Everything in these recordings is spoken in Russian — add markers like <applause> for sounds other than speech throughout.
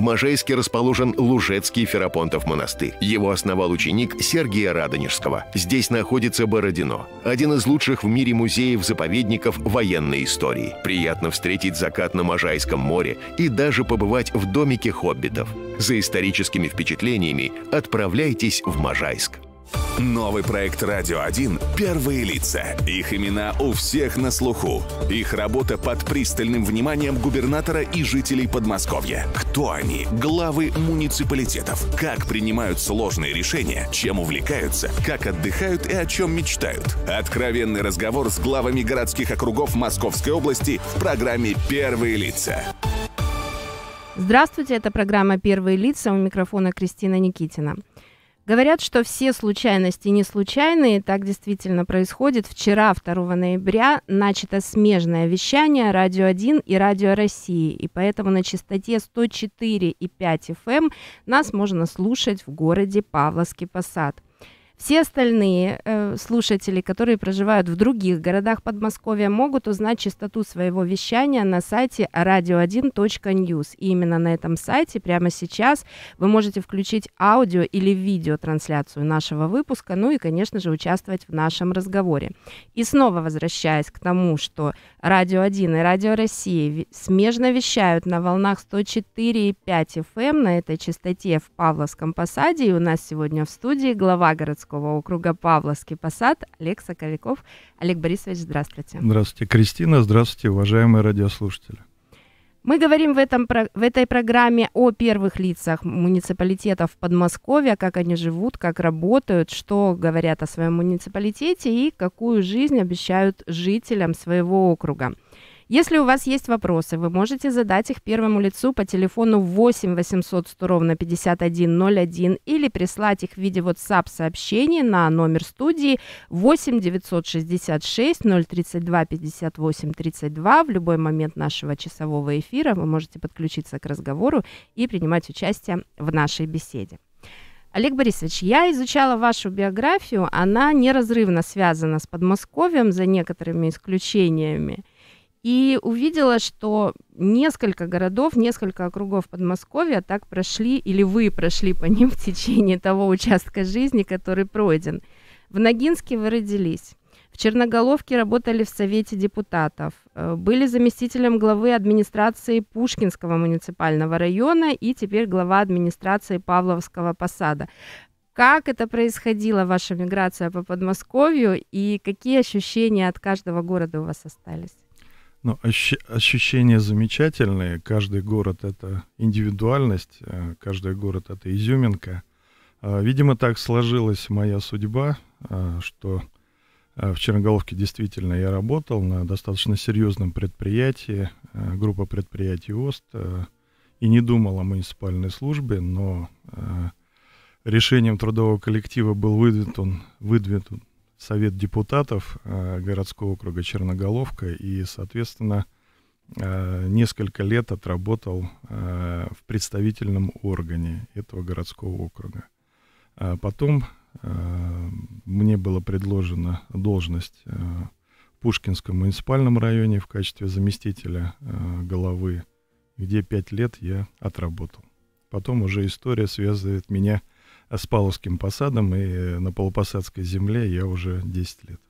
В Можайске расположен Лужецкий Ферапонтов монастырь. Его основал ученик Сергия Радонежского. Здесь находится Бородино, один из лучших в мире музеев-заповедников военной истории. Приятно встретить закат на Можайском море и даже побывать в домике хоббитов. За историческими впечатлениями отправляйтесь в Можайск. Новый проект «Радио 1» — первые лица. Их имена у всех на слуху. Их работа под пристальным вниманием губернатора и жителей Подмосковья. Кто они? Главы муниципалитетов. Как принимают сложные решения? Чем увлекаются? Как отдыхают и о чем мечтают? Откровенный разговор с главами городских округов Московской области в программе «Первые лица». Здравствуйте, это программа «Первые лица». У микрофона Кристина Никитина. Говорят, что все случайности не случайные, так действительно происходит. Вчера, 2 ноября, начато смежное вещание «Радио 1» и «Радио России», и поэтому на частоте 104,5 FM эм нас можно слушать в городе Павловский Посад. Все остальные э, слушатели, которые проживают в других городах Подмосковья, могут узнать частоту своего вещания на сайте radio1.news. И именно на этом сайте прямо сейчас вы можете включить аудио или видеотрансляцию нашего выпуска, ну и, конечно же, участвовать в нашем разговоре. И снова возвращаясь к тому, что Радио 1 и Радио России смежно вещают на волнах 104,5 FM эм на этой частоте в Павловском Посаде. И у нас сегодня в студии глава городского округа Павловский Посад Олег Соколяков. Олег Борисович, здравствуйте. Здравствуйте, Кристина. Здравствуйте, уважаемые радиослушатели. Мы говорим в, этом, в этой программе о первых лицах муниципалитетов Подмосковья, как они живут, как работают, что говорят о своем муниципалитете и какую жизнь обещают жителям своего округа. Если у вас есть вопросы, вы можете задать их первому лицу по телефону 8 800 100 ровно 5101 или прислать их в виде WhatsApp сообщения на номер студии 8 966 032 58 32. В любой момент нашего часового эфира вы можете подключиться к разговору и принимать участие в нашей беседе. Олег Борисович, я изучала вашу биографию, она неразрывно связана с Подмосковьем за некоторыми исключениями и увидела, что несколько городов, несколько округов Подмосковья так прошли, или вы прошли по ним <laughs> в течение того участка жизни, который пройден. В Ногинске вы родились. В Черноголовке работали в Совете депутатов, э, были заместителем главы администрации Пушкинского муниципального района и теперь глава администрации Павловского посада. Как это происходило ваша миграция по Подмосковью и какие ощущения от каждого города у вас остались? Ну, ощущения замечательные. Каждый город — это индивидуальность, э, каждый город — это изюминка. А, видимо, так сложилась моя судьба, а, что а, в Черноголовке действительно я работал на достаточно серьезном предприятии, э, группа предприятий ОСТ, э, и не думал о муниципальной службе, но решением трудового коллектива был выдвинут, выдвинут Совет депутатов э, городского округа Черноголовка и, соответственно, э, несколько лет отработал э, в представительном органе этого городского округа. А потом мне была предложена должность в Пушкинском муниципальном районе в качестве заместителя головы, где пять лет я отработал. Потом уже история связывает меня с Аспаловским посадом и на Полупосадской земле я уже 10 лет.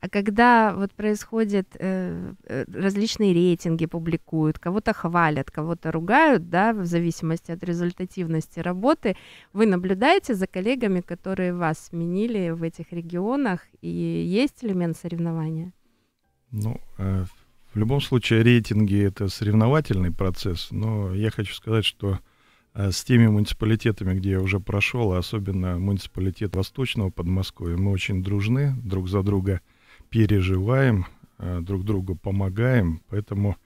А когда вот происходят э, э, различные рейтинги, публикуют, кого-то хвалят, кого-то ругают, да, в зависимости от результативности работы, вы наблюдаете за коллегами, которые вас сменили в этих регионах, и есть элемент соревнования? Ну, э, в любом случае рейтинги это соревновательный процесс, но я хочу сказать, что Э, с теми муниципалитетами, где я уже прошел, а особенно муниципалитет Восточного Подмосковья, мы очень дружны, друг за друга переживаем, э, друг другу помогаем, поэтому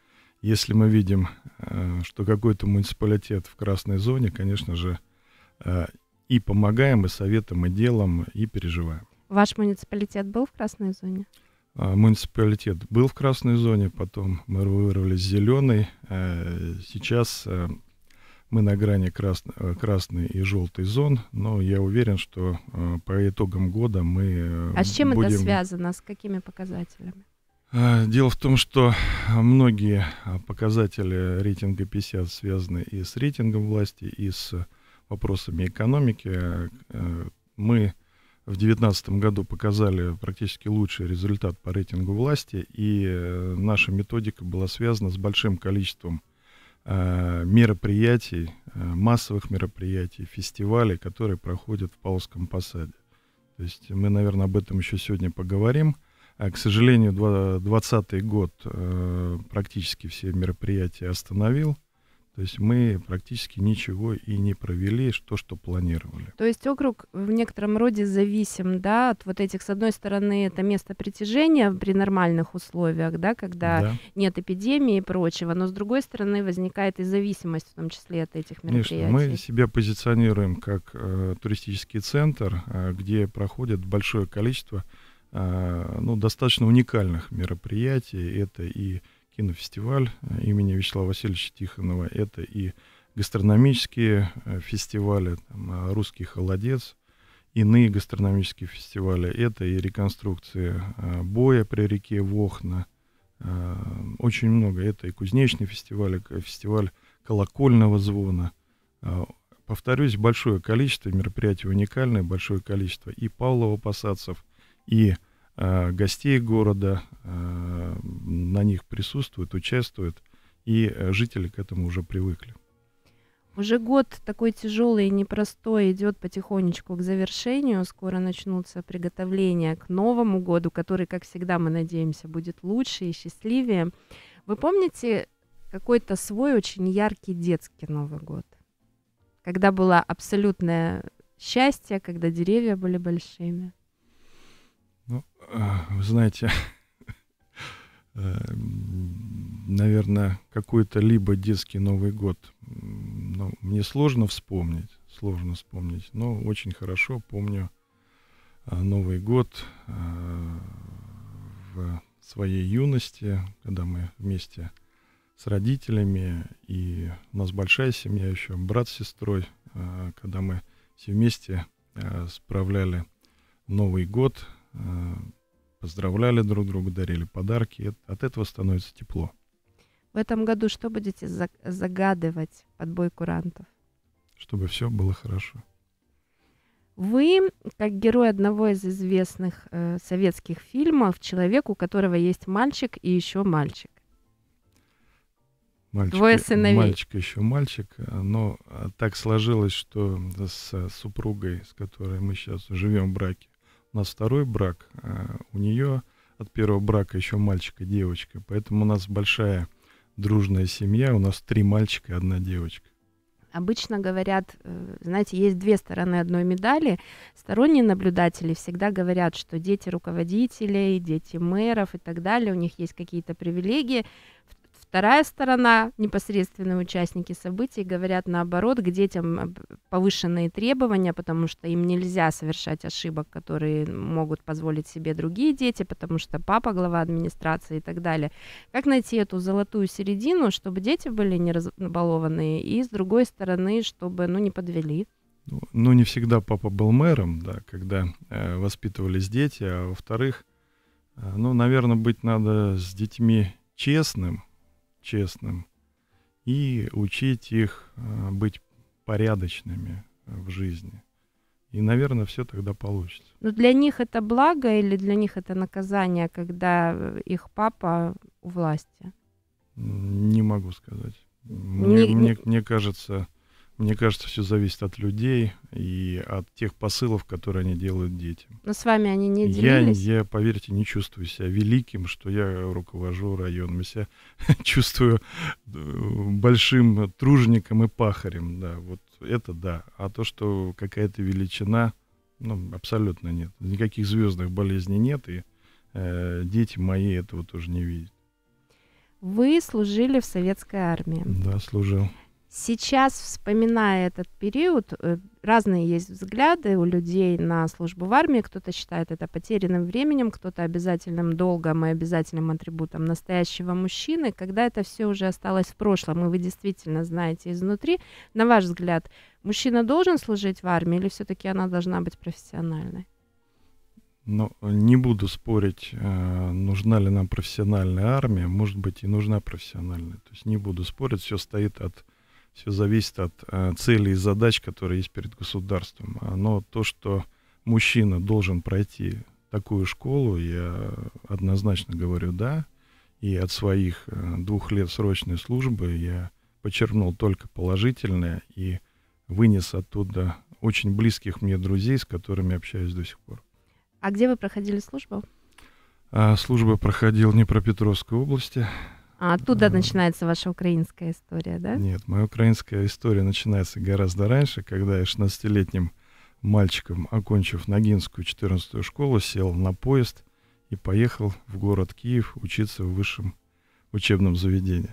если мы видим, э, что какой-то муниципалитет в красной зоне, конечно же, и помогаем, и советом, и делом, и переживаем. Ваш муниципалитет был в красной зоне? А, муниципалитет был в красной зоне, потом мы вырвались зеленый. Сейчас мы на грани крас... Э, красной и желтой зон, но я уверен, что э, по итогам года мы... Э, а с чем будем... это связано? С какими показателями? А, дело в том, что многие а, показатели рейтинга 50 связаны и с рейтингом власти, и с вопросами экономики. Мы в 2019 году показали практически лучший результат по рейтингу власти, и наша методика была связана с большим количеством Э, мероприятий, э, массовых мероприятий, фестивалей, которые проходят в Павловском посаде. То есть мы, наверное, об этом еще сегодня поговорим. А, к сожалению, 2020 год э, практически все мероприятия остановил. То есть мы практически ничего и не провели, то, что планировали. То есть округ в некотором роде зависим, да, от вот этих, с одной стороны, это место притяжения при нормальных условиях, да, когда да. нет эпидемии и прочего, но с другой стороны возникает и зависимость в том числе от этих мероприятий. Конечно, мы себя позиционируем как э, туристический центр, э, где проходит большое количество, э, ну, достаточно уникальных мероприятий. Это и кинофестиваль э, имени Вячеслава Васильевича Тихонова. Это и гастрономические э, фестивали, там, э, «Русский холодец», иные гастрономические фестивали. Это и реконструкция боя при реке Вохна. Очень много. Это и кузнечный фестиваль, и фестиваль колокольного звона. Повторюсь, большое количество мероприятий уникальное, большое количество и Павлова посадцев, и Э, гостей города, э, на них присутствуют, участвуют, и э, жители к этому уже привыкли. Уже год такой тяжелый и непростой идет потихонечку к завершению. Скоро начнутся приготовления к Новому году, который, как всегда, мы надеемся, будет лучше и счастливее. Вы помните какой-то свой очень яркий детский Новый год? Когда было абсолютное счастье, когда деревья были большими? Ну, э, вы знаете, <laughs> эм, наверное, какой-то либо детский Новый год. Ну, мне сложно вспомнить, сложно вспомнить, но очень хорошо помню э, Новый год э, в своей юности, когда мы вместе с родителями, и у нас большая семья еще, брат с сестрой, когда мы все вместе справляли Новый год – Э, поздравляли друг друга, дарили подарки. От этого становится тепло. В этом году что будете загадывать под бой курантов? Чтобы все было хорошо. Вы, как герой одного из известных э, советских фильмов, человек, у которого есть мальчик и еще мальчик. мальчик Двое сыновей. Мальчик еще мальчик. Но э, так сложилось, что с супругой, с которой мы сейчас живем в браке, у нас второй брак, э, у нее от первого брака еще мальчик и девочка, поэтому у нас большая дружная семья, у нас три мальчика и одна девочка. Обычно говорят, э, знаете, есть две стороны одной медали. Сторонние наблюдатели всегда говорят, что дети руководителей, дети мэров и так далее, у них есть какие-то привилегии. В Вторая сторона, непосредственные участники событий, говорят наоборот, к детям э, повышенные требования, потому что им нельзя совершать ошибок, которые могут позволить себе другие дети, потому что папа глава администрации и так далее. Как найти эту золотую середину, чтобы дети были не разбалованы и с другой стороны, чтобы ну, не подвели? Ну, ну не всегда папа был мэром, да, когда э, воспитывались дети, а во-вторых, э, ну, наверное, быть надо с детьми честным, честным и учить их э, быть порядочными в жизни. И, наверное, все тогда получится. Но для них это благо или для них это наказание, когда э, их папа у власти? Не могу сказать. Мне, не, мне, не... мне кажется, мне кажется, все зависит от людей и от тех посылов, которые они делают детям. Но с вами они не делились? Я, я поверьте, не чувствую себя великим, что я руковожу районом. Я себя <laughs> чувствую э, большим тружеником и пахарем. Да, вот это да. А то, что какая-то величина, ну, абсолютно нет. Никаких звездных болезней нет, и э, дети мои этого тоже не видят. Вы служили в советской армии. Да, служил. Сейчас, вспоминая этот период, э, разные есть взгляды у людей на службу в армии. Кто-то считает это потерянным временем, кто-то обязательным долгом и обязательным атрибутом настоящего мужчины. Когда это все уже осталось в прошлом, и вы действительно знаете изнутри, на ваш взгляд, мужчина должен служить в армии или все-таки она должна быть профессиональной? Ну, не буду спорить, э, нужна ли нам профессиональная армия. Может быть, и нужна профессиональная. То есть не буду спорить, все стоит от все зависит от э, целей и задач, которые есть перед государством. А, но то, что мужчина должен пройти такую школу, я однозначно говорю «да». И от своих э, двух лет срочной службы я почерпнул только положительное и вынес оттуда очень близких мне друзей, с которыми общаюсь до сих пор. А где вы проходили службу? А, служба проходила в Днепропетровской области. А оттуда да. начинается ваша украинская история, да? Нет, моя украинская история начинается гораздо раньше, когда я 16-летним мальчиком, окончив Ногинскую 14-ю школу, сел на поезд и поехал в город Киев учиться в высшем учебном заведении.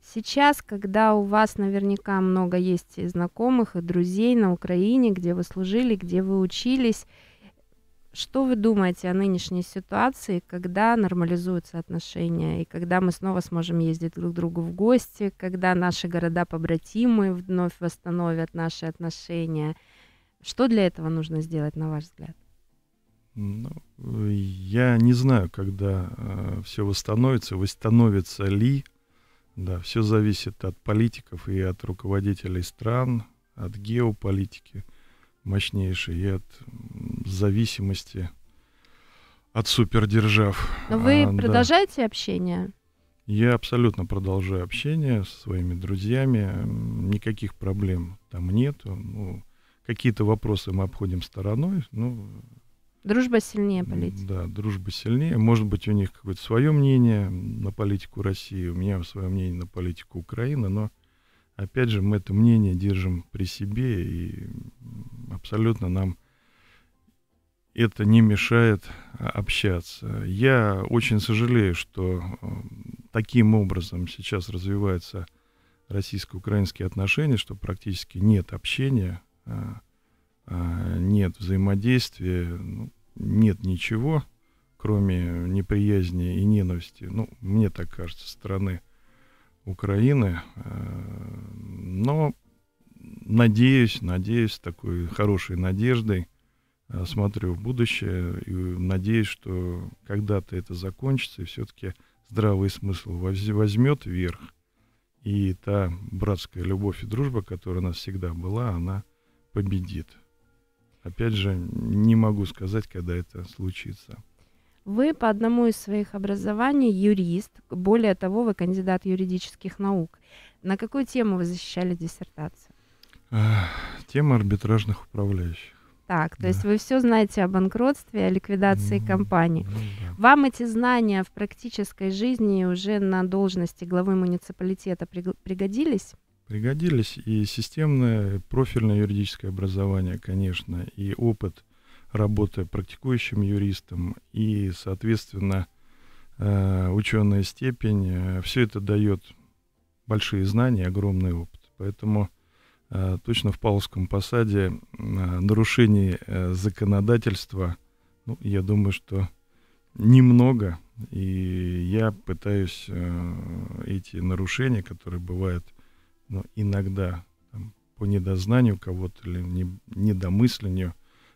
Сейчас, когда у вас наверняка много есть знакомых, и друзей на Украине, где вы служили, где вы учились, что вы думаете о нынешней ситуации, когда нормализуются отношения, и когда мы снова сможем ездить друг к другу в гости, когда наши города-побратимы вновь восстановят наши отношения? Что для этого нужно сделать, на ваш взгляд? Ну, я не знаю, когда э, все восстановится, восстановится ли. Да, все зависит от политиков и от руководителей стран, от геополитики мощнейшей и от зависимости от супердержав. Но вы а, продолжаете да. общение? Я абсолютно продолжаю общение со своими друзьями. Никаких проблем там нет. Ну, какие-то вопросы мы обходим стороной. Ну, дружба сильнее политики. Да, дружба сильнее. Может быть, у них какое-то свое мнение на политику России, у меня свое мнение на политику Украины, но опять же мы это мнение держим при себе и абсолютно нам это не мешает а, общаться. Я очень сожалею, что э, таким образом сейчас развиваются российско-украинские отношения, что практически нет общения, а, а, нет взаимодействия, ну, нет ничего, кроме неприязни и ненависти, ну, мне так кажется, страны Украины. Но надеюсь, надеюсь, такой хорошей надеждой, Э, смотрю в будущее и э, надеюсь, что когда-то это закончится, и все-таки здравый смысл возьмет верх. И та братская любовь и дружба, которая у нас всегда была, она победит. Опять же, не могу сказать, когда это случится. Вы по одному из своих образований юрист, более того, вы кандидат юридических наук. На какую тему вы защищали диссертацию? Тема арбитражных управляющих так. То да. есть вы все знаете о банкротстве, о ликвидации mm-hmm. компании. Mm-hmm. Вам эти знания в практической жизни уже на должности главы муниципалитета пригодились? Пригодились и системное, профильное юридическое образование, конечно, и опыт работы практикующим юристом, и, соответственно, э, ученая степень. Э, все это дает большие знания, огромный опыт. Поэтому Э, точно в Павловском посаде э, нарушений э, законодательства, ну, я думаю, что немного, и я пытаюсь эти нарушения, которые бывают ну, иногда там, по недознанию кого-то или не, недомыслению,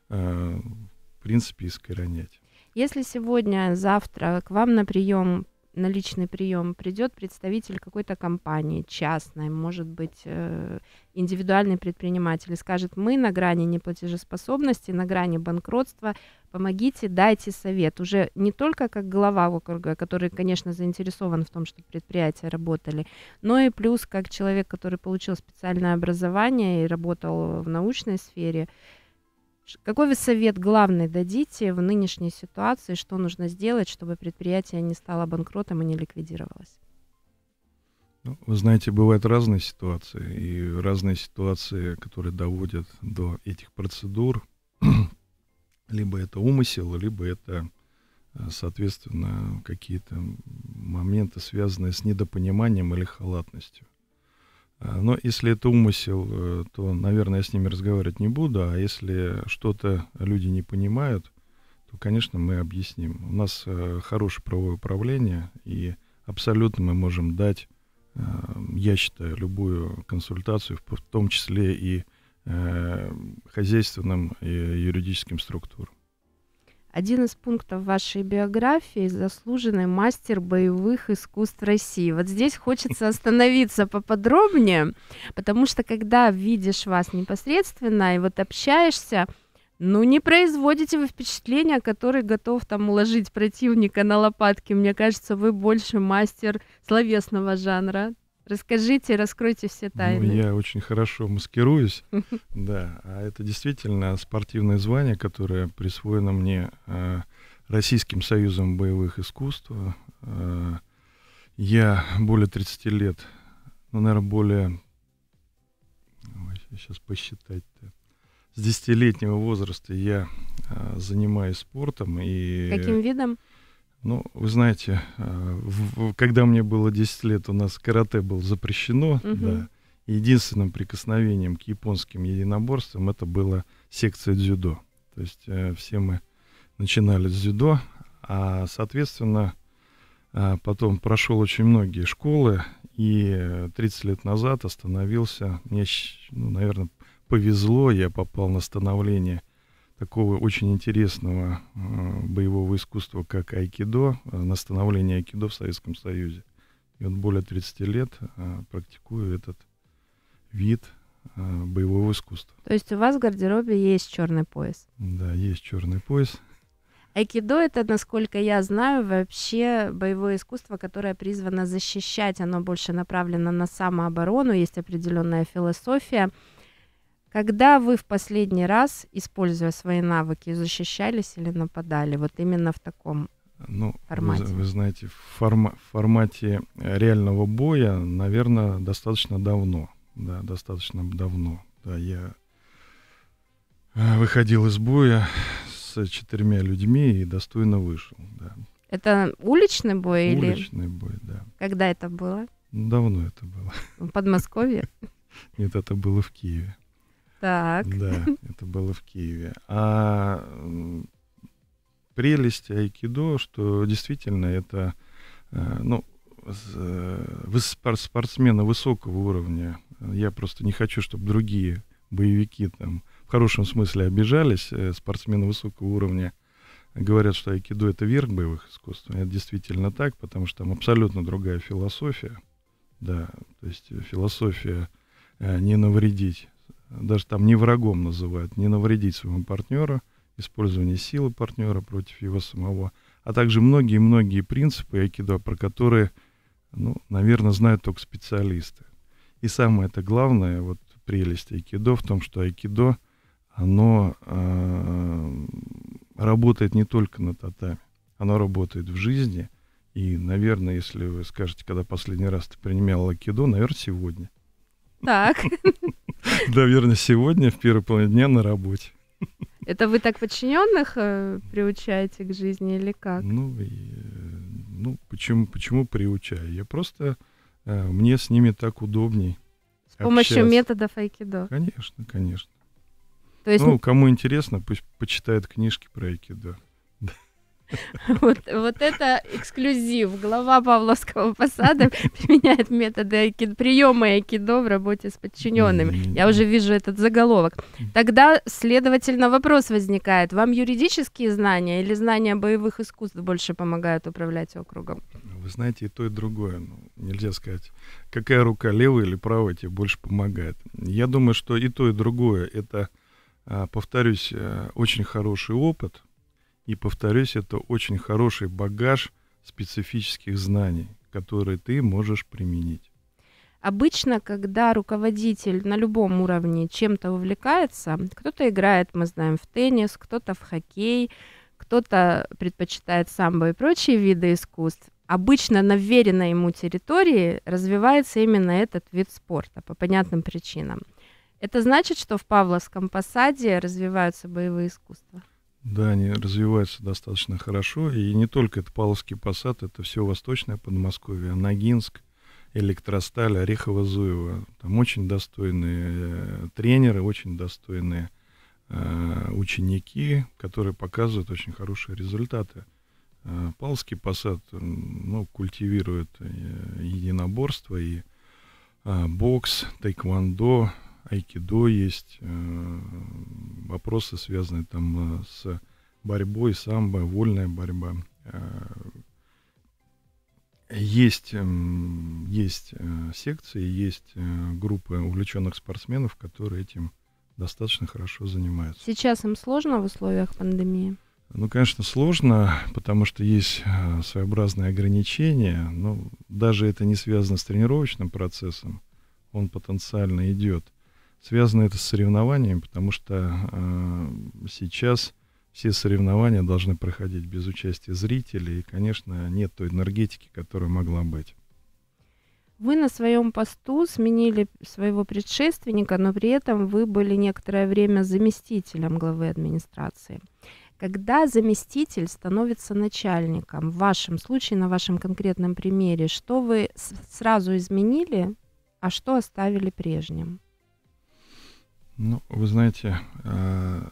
в принципе, искоренять. Если сегодня, завтра к вам на прием на личный прием придет представитель какой-то компании, частной, может быть, э, индивидуальный предприниматель, и скажет, мы на грани неплатежеспособности, на грани банкротства, помогите, дайте совет. Уже не только как глава округа, который, конечно, заинтересован в том, чтобы предприятия работали, но и плюс как человек, который получил специальное образование и работал в научной сфере, какой вы совет главный дадите в нынешней ситуации, что нужно сделать, чтобы предприятие не стало банкротом и не ликвидировалось? Ну, вы знаете, бывают разные ситуации, и разные ситуации, которые доводят до этих процедур, <clears throat> либо это умысел, либо это, э, соответственно, какие-то моменты, связанные с недопониманием или халатностью. Э, но если это умысел, э, то, наверное, я с ними разговаривать не буду. А если что-то люди не понимают, то, конечно, мы объясним. У нас э, хорошее правовое управление, и абсолютно мы можем дать, я считаю, любую консультацию, в том числе и хозяйственным и юридическим структурам один из пунктов вашей биографии заслуженный мастер боевых искусств России. Вот здесь хочется остановиться поподробнее, потому что когда видишь вас непосредственно и вот общаешься, ну, не производите вы впечатления, который готов там уложить противника на лопатки. Мне кажется, вы больше мастер словесного жанра. Расскажите, раскройте все ну, тайны. Ну, я очень хорошо маскируюсь, да. А это действительно спортивное звание, которое присвоено мне э, Российским союзом боевых искусств. Э, я более 30 лет, ну, наверное, более... сейчас посчитать-то. С 10-летнего возраста я э, занимаюсь спортом. И... Каким видом? Ну, вы знаете, э, когда мне было 10 лет, у нас карате было запрещено. Угу. Да. Единственным прикосновением к японским единоборствам это была секция дзюдо. То есть э, все мы начинали с дзюдо, а, соответственно, э, потом прошел очень многие школы, и 30 лет назад остановился, мне, ну, наверное, повезло, я попал на становление – такого очень интересного э, боевого искусства, как айкидо, э, на становление айкидо в Советском Союзе. И вот более 30 лет э, практикую этот вид э, боевого искусства. То есть у вас в гардеробе есть черный пояс? Да, есть черный пояс. Айкидо это, насколько я знаю, вообще боевое искусство, которое призвано защищать, оно больше направлено на самооборону, есть определенная философия. Когда вы в последний раз, используя свои навыки, защищались или нападали? Вот именно в таком ну, формате. Вы, вы знаете, в, форма, формате реального боя, наверное, достаточно давно. Да, достаточно давно. Да, я э, выходил из боя с четырьмя людьми и достойно вышел. Да. Это уличный бой уличный или? Уличный бой, да. Когда это было? Давно это было. В Подмосковье? <laughs> Нет, это было в Киеве. Так. Да, <laughs> это было в Киеве. А прелесть айкидо, что действительно это, э, ну, э, спортсмена высокого уровня. Я просто не хочу, чтобы другие боевики там в хорошем смысле обижались. Э, спортсмены высокого уровня говорят, что айкидо это верх боевых искусств. Это действительно так, потому что там абсолютно другая философия. Да, то есть философия не навредить даже там не врагом называют, не навредить своему партнеру, использование силы партнера против его самого, а также многие-многие принципы айкидо, про которые, ну, наверное, знают только специалисты. И самое это главное, вот прелесть айкидо в том, что айкидо, оно э, работает не только на татами, оно работает в жизни. И, наверное, если вы скажете, когда последний раз ты принимал айкидо, наверное, сегодня. Так. <laughs> Наверное, <laughs> сегодня в первой половине дня на работе. Это вы так подчиненных э, приучаете к жизни или как? Ну, э, ну почему, почему приучаю? Я просто э, мне с ними так удобней. С помощью общаться. методов айкидо. Конечно, конечно. То есть... Ну, кому интересно, пусть почитает книжки про айкидо. <laughs> Вот, вот это эксклюзив. Глава Павловского посада <laughs> применяет методы айкид, приема айкидо в работе с подчиненными. Я уже вижу этот заголовок. Тогда, следовательно, вопрос возникает. Вам юридические знания или знания боевых искусств больше помогают управлять округом? Вы знаете, и то, и другое. Ну, нельзя сказать, какая рука левая или правая тебе больше помогает. Я думаю, что и то, и другое — это, а, повторюсь, э, очень хороший опыт, и, повторюсь, это очень хороший багаж специфических знаний, которые ты можешь применить. Обычно, когда руководитель на любом уровне чем-то увлекается, кто-то играет, мы знаем, в теннис, кто-то в хоккей, кто-то предпочитает самбо и прочие виды искусств, обычно на вверенной ему территории развивается именно этот вид спорта по понятным причинам. Это значит, что в Павловском посаде развиваются боевые искусства? Да, они развиваются достаточно хорошо. И не только это Павловский посад, это все Восточное Подмосковье, Ногинск, Электросталь, Орехово-Зуево. Там очень достойные э, тренеры, очень достойные э, ученики, которые показывают очень хорошие результаты. Э, Павловский посад ну, культивирует э, единоборство и бокс, тайквандо, айкидо, есть э, вопросы, связанные там э, с борьбой, самбо, вольная борьба. Э, есть, эм, есть секции, есть группы увлеченных спортсменов, которые этим достаточно хорошо занимаются. Сейчас им сложно в условиях пандемии? Ну, конечно, сложно, потому что есть своеобразные ограничения, но даже это не связано с тренировочным процессом, он потенциально идет. Связано это с соревнованиями, потому что э, сейчас все соревнования должны проходить без участия зрителей, и, конечно, нет той энергетики, которая могла быть. Вы на своем посту сменили своего предшественника, но при этом вы были некоторое время заместителем главы администрации. Когда заместитель становится начальником, в вашем случае, на вашем конкретном примере, что вы сразу изменили, а что оставили прежним? Ну, вы знаете, э,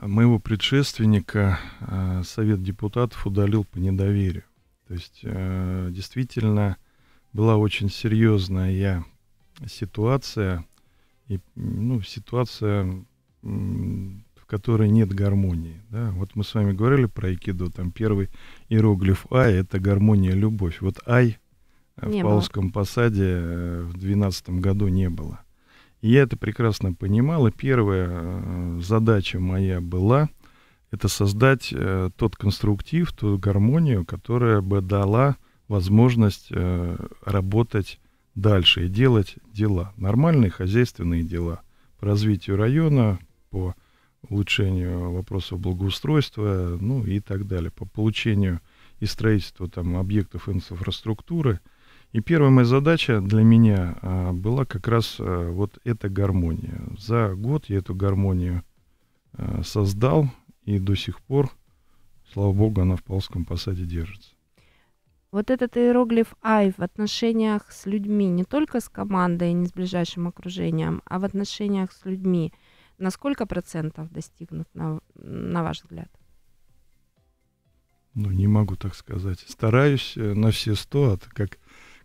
моего предшественника э, Совет депутатов удалил по недоверию. То есть э, действительно была очень серьезная ситуация, и, ну, ситуация, в которой нет гармонии. Да? Вот мы с вами говорили про айкидо, там первый иероглиф «ай» — это гармония, любовь. Вот «ай» не в Павловском посаде в 2012 году не было. Я это прекрасно понимал, и первая э, задача моя была это создать э, тот конструктив, ту гармонию, которая бы дала возможность э, работать дальше и делать дела, нормальные хозяйственные дела по развитию района, по улучшению вопросов благоустройства, ну и так далее, по получению и строительству там объектов инфраструктуры – и первая моя задача для меня а, была как раз а, вот эта гармония. За год я эту гармонию а, создал, и до сих пор, слава богу, она в Павловском посаде держится. Вот этот иероглиф «Ай» в отношениях с людьми, не только с командой, не с ближайшим окружением, а в отношениях с людьми, на сколько процентов достигнут, на, на ваш взгляд? Ну, не могу так сказать. Стараюсь э, на все сто, а как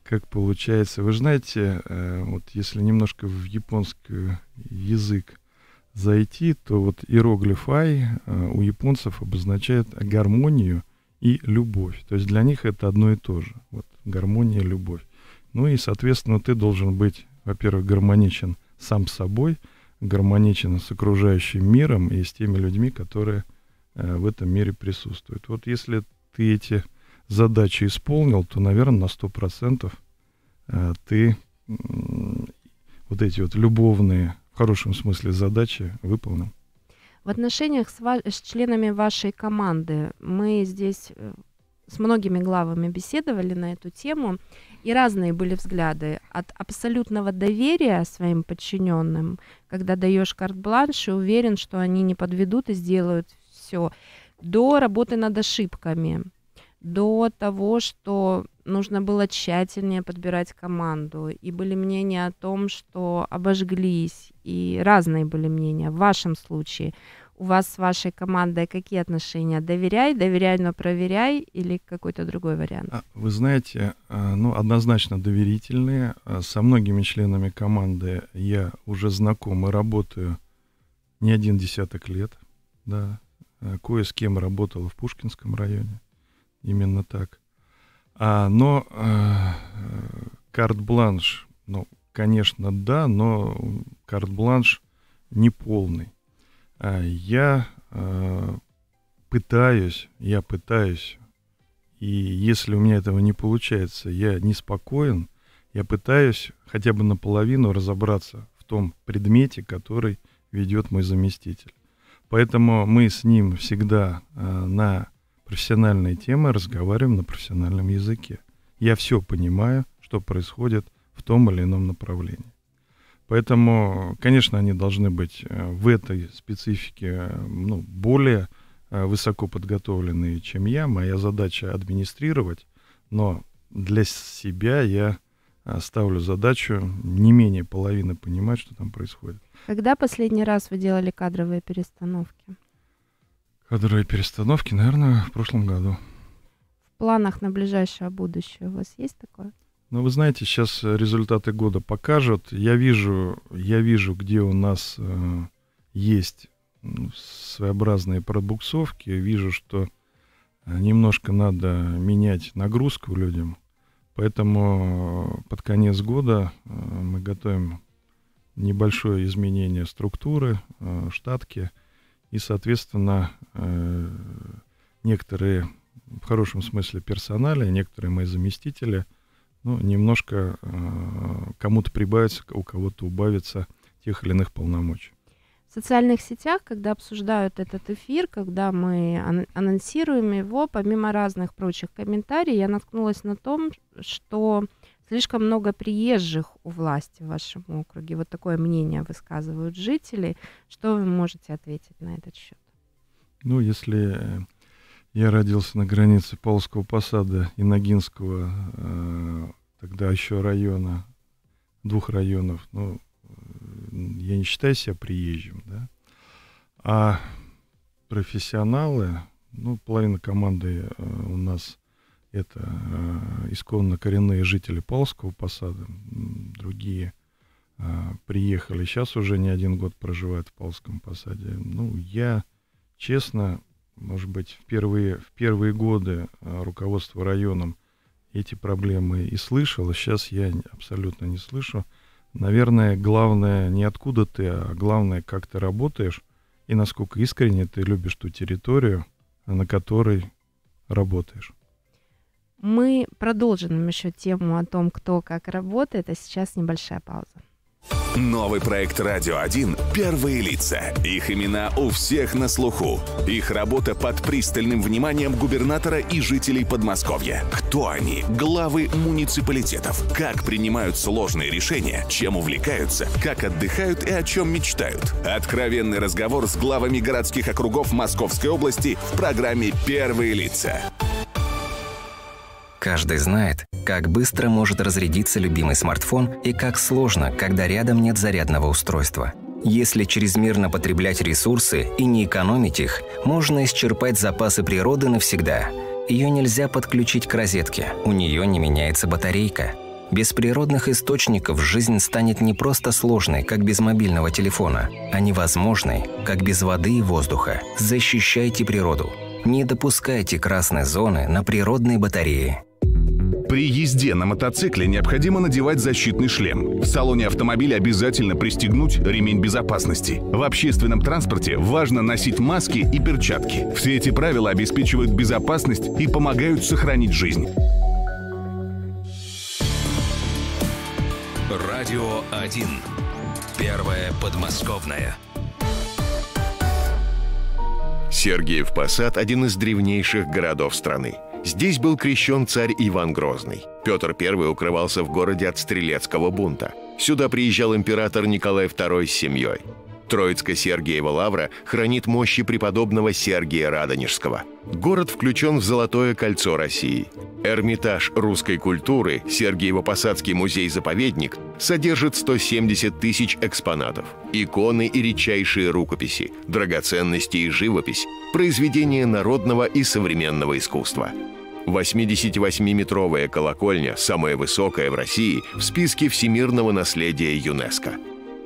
как получается. Вы знаете, э, вот если немножко в японский язык зайти, то вот иероглиф «ай» э, у японцев обозначает гармонию и любовь. То есть для них это одно и то же. Вот гармония, любовь. Ну и, соответственно, ты должен быть, во-первых, гармоничен сам собой, гармоничен с окружающим миром и с теми людьми, которые э, в этом мире присутствуют. Вот если ты эти задачи исполнил, то, наверное, на 100% э, ты вот эти вот любовные, в хорошем смысле, задачи выполнил. В отношениях с, ва- с членами вашей команды мы здесь э, с многими главами беседовали на эту тему, и разные были взгляды. От абсолютного доверия своим подчиненным, когда даешь карт-бланш и уверен, что они не подведут и сделают все, до работы над ошибками до того, что нужно было тщательнее подбирать команду. И были мнения о том, что обожглись, и разные были мнения. В вашем случае у вас с вашей командой какие отношения? Доверяй, доверяй, но проверяй, или какой-то другой вариант? А, вы знаете, а, ну, однозначно доверительные. А, со многими членами команды я уже знаком и работаю не один десяток лет, да. Кое с кем работал в Пушкинском районе именно так. А, но а, карт-бланш, ну, конечно, да, но карт-бланш полный. А, я а, пытаюсь, я пытаюсь, и если у меня этого не получается, я неспокоен, я пытаюсь хотя бы наполовину разобраться в том предмете, который ведет мой заместитель. Поэтому мы с ним всегда а, на профессиональные темы, разговариваем на профессиональном языке. Я все понимаю, что происходит в том или ином направлении. Поэтому, конечно, они должны быть э, в этой специфике э, ну, более э, высоко подготовленные, чем я. Моя задача администрировать, но для себя я ставлю задачу не менее половины понимать, что там происходит. Когда последний раз вы делали кадровые перестановки? кадровые перестановки, наверное, в прошлом году. В планах на ближайшее будущее у вас есть такое? Ну, вы знаете, сейчас э, результаты года покажут. Я вижу, я вижу, где у нас э, есть своеобразные пробуксовки. Вижу, что э, немножко надо менять нагрузку людям. Поэтому э, под конец года мы готовим небольшое изменение структуры, штатки – и, соответственно, э, некоторые, в хорошем смысле, персонали, некоторые мои заместители, ну, немножко э, кому-то прибавится, у кого-то убавится тех или иных полномочий. В социальных сетях, когда обсуждают этот эфир, когда мы анонсируем его, помимо разных прочих комментариев, я наткнулась на том, что слишком много приезжих у власти в вашем округе. Вот такое мнение высказывают жители. Что вы можете ответить на этот счет? Ну, если э, я родился на границе Полского посада и Ногинского, э, тогда еще района, двух районов, ну, э, я не считаю себя приезжим, да. А профессионалы, ну, половина команды у нас это э, исконно коренные жители Полского посада, другие э, приехали, сейчас уже не один год проживают в Полском посаде. Ну, я, честно, может быть, в первые, в первые годы э, руководства районом эти проблемы и слышал, а сейчас я абсолютно не слышу. Наверное, главное не откуда ты, а главное, как ты работаешь и насколько искренне ты любишь ту территорию, на которой работаешь. Мы продолжим еще тему о том, кто как работает, а сейчас небольшая пауза. Новый проект «Радио 1» — первые лица. Их имена у всех на слуху. Их работа под пристальным вниманием губернатора и жителей Подмосковья. Кто они? Главы муниципалитетов. Как принимают сложные решения? Чем увлекаются? Как отдыхают и о чем мечтают? Откровенный разговор с главами городских округов Московской области в программе «Первые лица». Каждый знает, как быстро может разрядиться любимый смартфон и как сложно, когда рядом нет зарядного устройства. Если чрезмерно потреблять ресурсы и не экономить их, можно исчерпать запасы природы навсегда. Ее нельзя подключить к розетке, у нее не меняется батарейка. Без природных источников жизнь станет не просто сложной, как без мобильного телефона, а невозможной, как без воды и воздуха. Защищайте природу. Не допускайте красной зоны на природной батарее. При езде на мотоцикле необходимо надевать защитный шлем. В салоне автомобиля обязательно пристегнуть ремень безопасности. В общественном транспорте важно носить маски и перчатки. Все эти правила обеспечивают безопасность и помогают сохранить жизнь. Радио 1. Первое подмосковное. Сергиев Посад – один из древнейших городов страны – Здесь был крещен царь Иван Грозный. Петр I укрывался в городе от стрелецкого бунта. Сюда приезжал император Николай II с семьей. Троицко-Сергиева лавра хранит мощи преподобного Сергия Радонежского. Город включен в Золотое кольцо России. Эрмитаж русской культуры, Сергиево-Посадский музей-заповедник, содержит 170 тысяч экспонатов. Иконы и редчайшие рукописи, драгоценности и живопись, произведения народного и современного искусства. 88-метровая колокольня, самая высокая в России, в списке всемирного наследия ЮНЕСКО –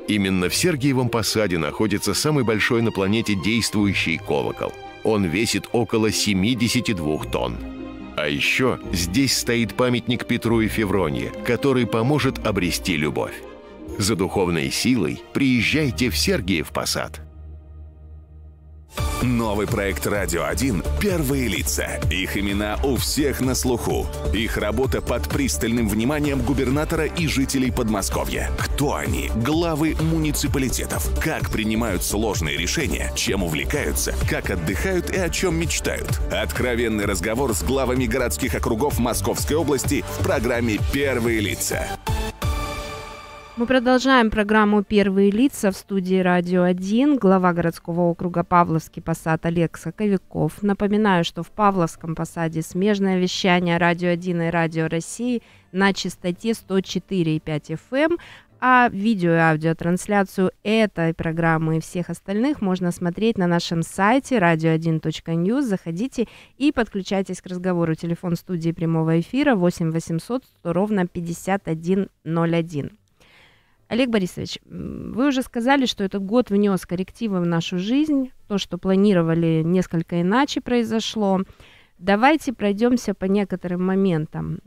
Именно в Сергиевом посаде находится самый большой на планете действующий колокол. Он весит около 72 тонн. А еще здесь стоит памятник Петру и Февронии, который поможет обрести любовь. За духовной силой приезжайте в Сергиев посад. Новый проект «Радио 1» — первые лица. Их имена у всех на слуху. Их работа под пристальным вниманием губернатора и жителей Подмосковья. Кто они? Главы муниципалитетов. Как принимают сложные решения? Чем увлекаются? Как отдыхают и о чем мечтают? Откровенный разговор с главами городских округов Московской области в программе «Первые лица». Мы продолжаем программу «Первые лица» в студии «Радио 1», глава городского округа Павловский посад Олег Соковиков. Напоминаю, что в Павловском посаде смежное вещание «Радио 1» и «Радио России» на частоте 104,5 FM, эм, а видео и аудиотрансляцию этой программы и всех остальных можно смотреть на нашем сайте radio1.news. Заходите и подключайтесь к разговору. Телефон студии прямого эфира 8 800 100 ровно 5101. Олег Борисович, вы уже сказали, что этот год внес коррективы в нашу жизнь, то, что планировали несколько иначе произошло. Давайте пройдемся по некоторым моментам.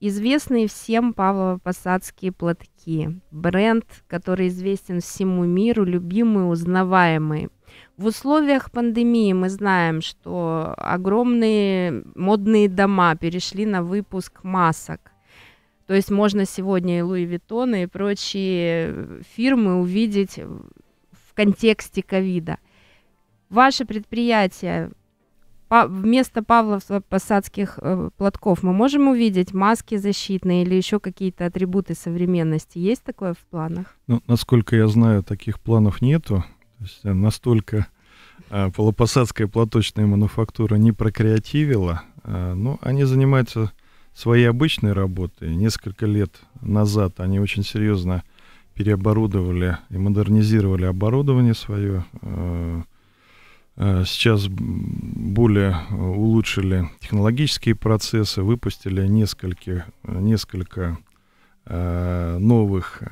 Известные всем Павлово-Посадские платки, бренд, который известен всему миру, любимый, узнаваемый. В условиях пандемии мы знаем, что огромные модные дома перешли на выпуск масок то есть можно сегодня и Луи Виттон, и прочие э, фирмы увидеть в контексте ковида. Ваше предприятие вместо павловских посадских э, платков мы можем увидеть маски защитные или еще какие-то атрибуты современности? Есть такое в планах? Ну, насколько я знаю, таких планов нету. То есть э, настолько а, полупосадская платочная мануфактура не прокреативила. А, ну, они занимаются своей обычной работы. Несколько лет назад они очень серьезно переоборудовали и модернизировали оборудование свое. Э, э, сейчас более улучшили технологические процессы, выпустили несколько, несколько э, новых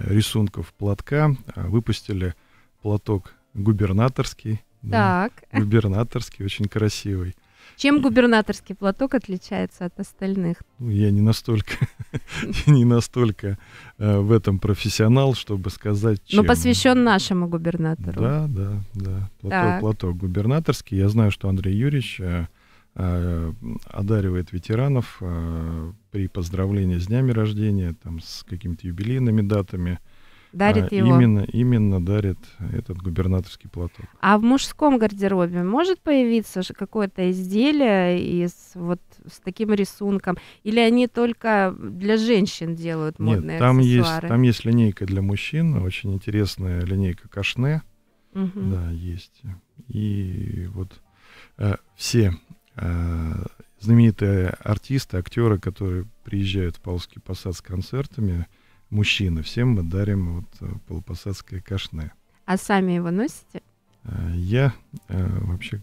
рисунков платка, выпустили платок губернаторский. Так. Да, губернаторский, очень красивый. Чем губернаторский платок отличается от остальных? Ну, я не настолько, <laughs> не настолько э, в этом профессионал, чтобы сказать, чем. Но посвящен нашему губернатору. Да, да, да. Платок, платок губернаторский. Я знаю, что Андрей Юрьевич э, э, одаривает ветеранов при поздравлении с днями рождения, там, с какими-то юбилейными датами – дарит а, его. Именно, именно дарит этот губернаторский платок. А в мужском гардеробе может появиться какое-то изделие из вот с таким рисунком, или они только для женщин делают модные Нет, там аксессуары? есть там есть линейка для мужчин, очень интересная линейка Кашне, угу. да, есть. И вот э, все э, знаменитые артисты, актеры, которые приезжают в Павловский посад с концертами, мужчины. Всем мы дарим вот э, полупосадское кашне. А сами его носите? А, я э, вообще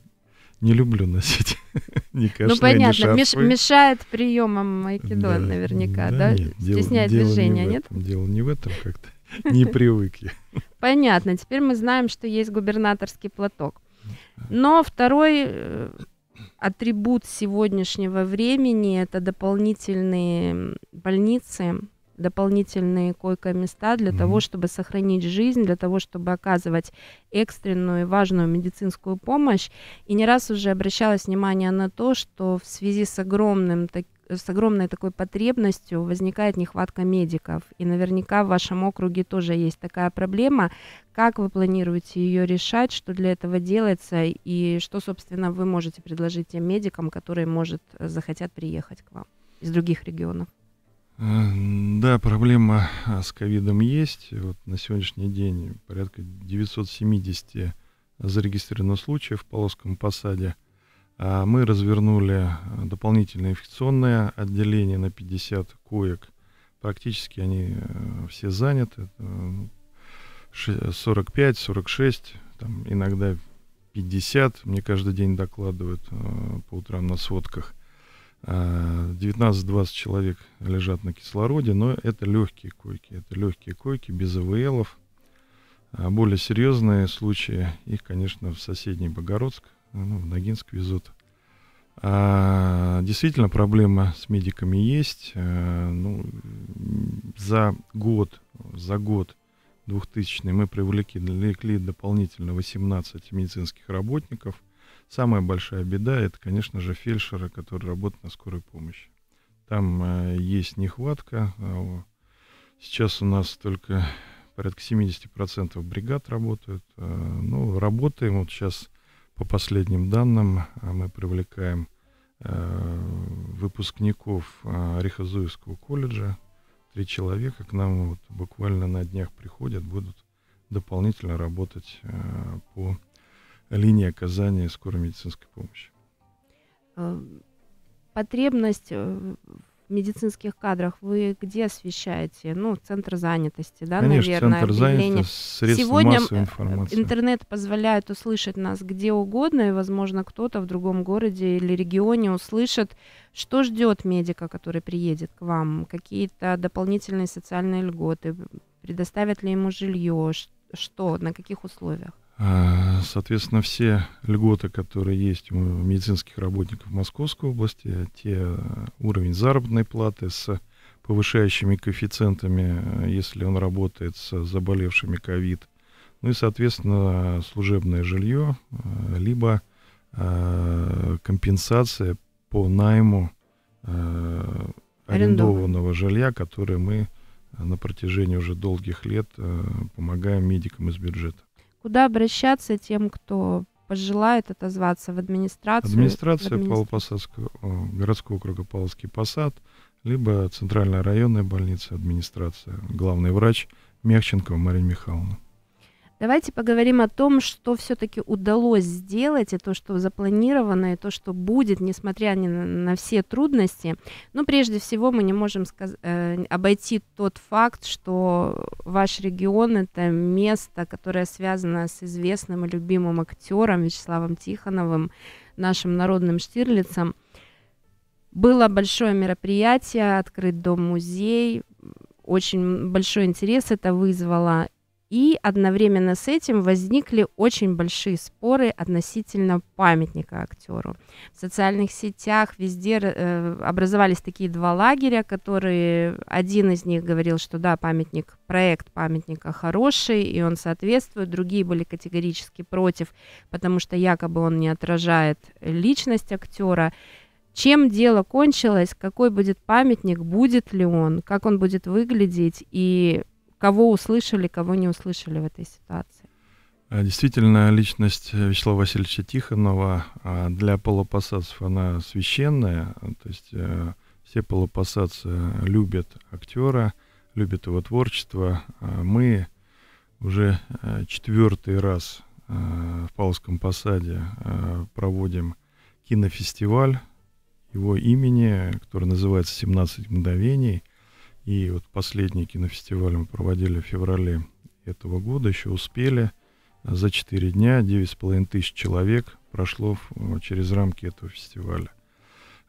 не люблю носить <laughs> ни кашне, Ну, понятно, ни Меш, мешает приемам айкидо да, наверняка, да? да? Нет, Стесняет дело, движение, дело не нет? дело не в этом как-то, <laughs> не привык я. Понятно, теперь мы знаем, что есть губернаторский платок. Но второй э, атрибут сегодняшнего времени — это дополнительные больницы, дополнительные койко-места для mm-hmm. того, чтобы сохранить жизнь, для того, чтобы оказывать экстренную и важную медицинскую помощь. И не раз уже обращалось внимание на то, что в связи с огромным так, с огромной такой потребностью возникает нехватка медиков. И наверняка в вашем округе тоже есть такая проблема. Как вы планируете ее решать? Что для этого делается? И что, собственно, вы можете предложить тем медикам, которые, может, захотят приехать к вам из других регионов? Эм, да, проблема а, с ковидом есть. Вот на сегодняшний день порядка 970 зарегистрировано случаев в Полосском посаде. А, мы развернули а, дополнительное инфекционное отделение на 50 коек. Практически они э, все заняты. 45, э, 46, там иногда 50. Мне каждый день докладывают э, по утрам на сводках. 19-20 человек лежат на кислороде, но это легкие койки. Это легкие койки без ИВЛов. А более серьезные случаи, их, конечно, в соседний Богородск, ну, в Ногинск везут. А, действительно, проблема с медиками есть. А, ну, за год, за год 2000 мы привлекли дополнительно 18 медицинских работников – Самая большая беда это, конечно же, фельдшеры, которые работают на скорой помощи. Там э, есть нехватка. А сейчас у нас только порядка 70% бригад работают. Э, ну, работаем. Вот сейчас по последним данным а мы привлекаем э, выпускников э, Рихазуевского колледжа. Три человека к нам вот буквально на днях приходят, будут дополнительно работать э, по линии оказания скорой медицинской помощи. Э, потребность э, в медицинских кадрах вы где освещаете? Ну, центр занятости, да, Конечно, наверное, центр занятости, Сегодня э, интернет позволяет услышать нас где угодно, и, возможно, кто-то в другом городе или регионе услышит, что ждет медика, который приедет к вам, какие-то дополнительные социальные льготы, предоставят ли ему жилье, что, на каких условиях? А, соответственно, все льготы, которые есть у медицинских работников Московской области, те э, уровень заработной платы с повышающими коэффициентами, э, если он работает с заболевшими ковид, ну и, соответственно, служебное жилье, э, либо компенсация по найму арендованного жилья, которое мы на протяжении уже долгих лет помогаем медикам из бюджета куда обращаться тем, кто пожелает отозваться в администрацию? Администрация в администрацию. городского округа Павловский Посад, либо Центральная районная больница, администрация, главный врач Мягченкова Мария Михайловна. Давайте поговорим о том, что все-таки удалось сделать, и то, что запланировано, и то, что будет, несмотря ни на, на все трудности. Но прежде всего мы не можем сказ- э, обойти тот факт, что ваш регион это место, которое связано с известным и любимым актером Вячеславом Тихоновым, нашим народным Штирлицем. Было большое мероприятие, открыт дом-музей, очень большой интерес это вызвало. И одновременно с этим возникли очень большие споры относительно памятника актеру. В социальных сетях везде э, образовались такие два лагеря, которые один из них говорил, что да, памятник, проект памятника хороший, и он соответствует, другие были категорически против, потому что якобы он не отражает личность актера. Чем дело кончилось, какой будет памятник, будет ли он, как он будет выглядеть и кого услышали, кого не услышали в этой ситуации. А, действительно, личность Вячеслава Васильевича Тихонова а, для полупосадцев она священная, то есть э, все полупосадцы любят актера, любят его творчество. А мы уже э, четвертый раз э, в Павловском посаде проводим кинофестиваль его имени, который называется «17 мгновений». И вот последний кинофестиваль мы проводили в феврале этого года, еще успели. За 4 дня 9,5 тысяч человек прошло э, через рамки этого фестиваля.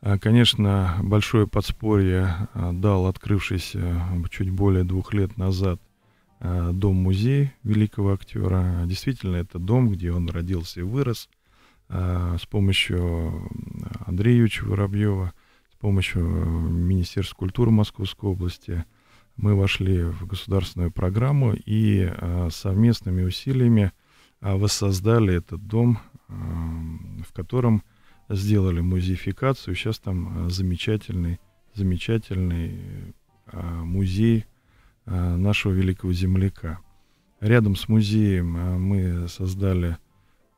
А, конечно, большое подспорье а, дал открывшийся э, чуть более двух лет назад э, дом-музей великого актера. Действительно, это дом, где он родился и вырос а, с помощью Андрея Юрьевича Воробьева – помощью э, Министерства культуры Московской области мы вошли в государственную программу и а, совместными усилиями а, воссоздали этот дом, а, в котором сделали музеификацию. Сейчас там замечательный, замечательный музей нашего великого земляка. Рядом с музеем мы создали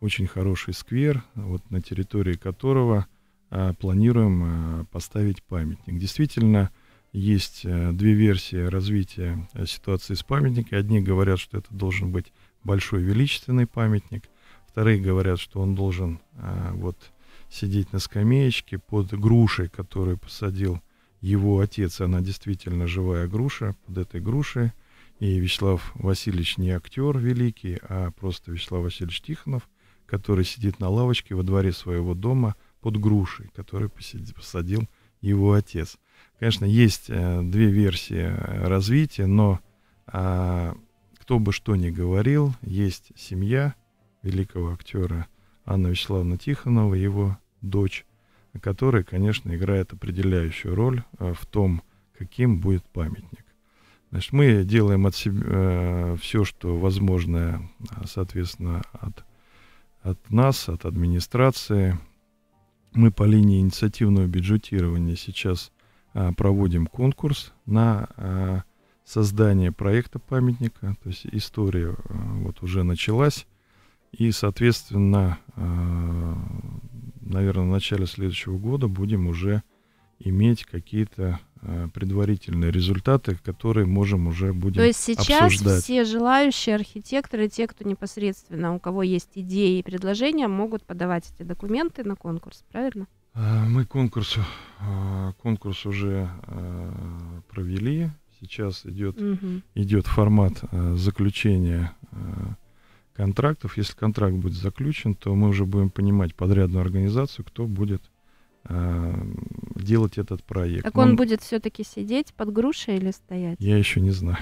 очень хороший сквер, вот на территории которого Э, планируем э, поставить памятник. Действительно, есть э, две версии развития ситуации с памятником. Одни говорят, что это должен быть большой величественный памятник, вторые говорят, что он должен вот сидеть на скамеечке под грушей, которую посадил его отец. Она действительно живая груша, под этой грушей. И Вячеслав Васильевич не актер великий, а просто Вячеслав Васильевич Тихонов, который сидит на лавочке во дворе своего дома – под грушей, который посадил его отец. Конечно, есть э, две версии э, развития, но а, кто бы что ни говорил, есть семья великого актера Анны Вячеславовны Тихонова, его дочь, которая, конечно, играет определяющую роль э, в том, каким будет памятник. Значит, мы делаем от себя э, все, что возможно, соответственно, от, от нас, от администрации, мы по линии инициативного бюджетирования сейчас а, проводим конкурс на а, создание проекта памятника. То есть история а, вот уже началась. И, соответственно, а, наверное, в начале следующего года будем уже иметь какие-то Э, предварительные результаты, которые можем уже будем То есть сейчас обсуждать. все желающие архитекторы, те, кто непосредственно, у кого есть идеи и предложения, могут подавать эти документы на конкурс, правильно? Э, мы конкурс, э, конкурс уже провели. Сейчас идет, угу. идет формат заключения контрактов. Если контракт будет заключен, то мы уже будем понимать подрядную организацию, кто будет Э, делать этот проект. Так он, он будет все-таки сидеть под грушей или стоять? Я еще не знаю.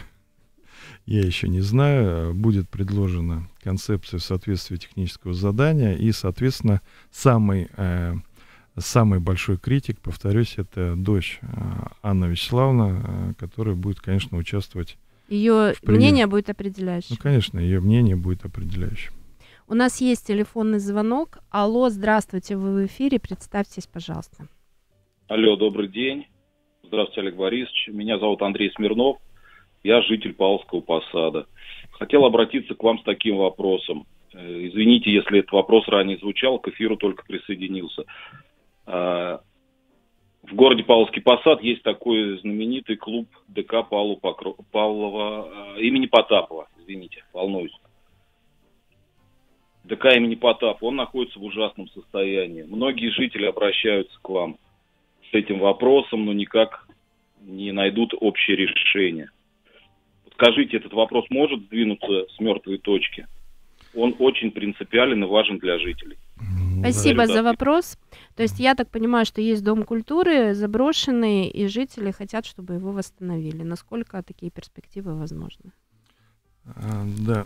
Я еще не знаю. Будет предложена концепция в соответствии технического задания и, соответственно, самый э, самый большой критик, повторюсь, это дочь э, Анна Вячеславовна, э, которая будет, конечно, участвовать. Ее мнение будет определяющим. Ну, конечно, ее мнение будет определяющим. У нас есть телефонный звонок. Алло, здравствуйте, вы в эфире, представьтесь, пожалуйста. Алло, добрый день. Здравствуйте, Олег Борисович. Меня зовут Андрей Смирнов. Я житель Павловского посада. Хотел обратиться к вам с таким вопросом. Э, извините, если этот вопрос ранее звучал, к эфиру только присоединился. А, в городе Павловский посад есть такой знаменитый клуб ДК Павла Павлова... Э, имени Потапова. Извините, волнуюсь. ДК имени Потап, он находится в ужасном состоянии. Многие жители обращаются к вам с этим вопросом, но никак не найдут общее решение. Скажите, этот вопрос может сдвинуться с мертвой точки? Он очень принципиален и важен для жителей. Ну, Спасибо за вопрос. То есть я так понимаю, что есть дом культуры, заброшенный, и жители хотят, чтобы его восстановили. Насколько такие перспективы возможны? А, да,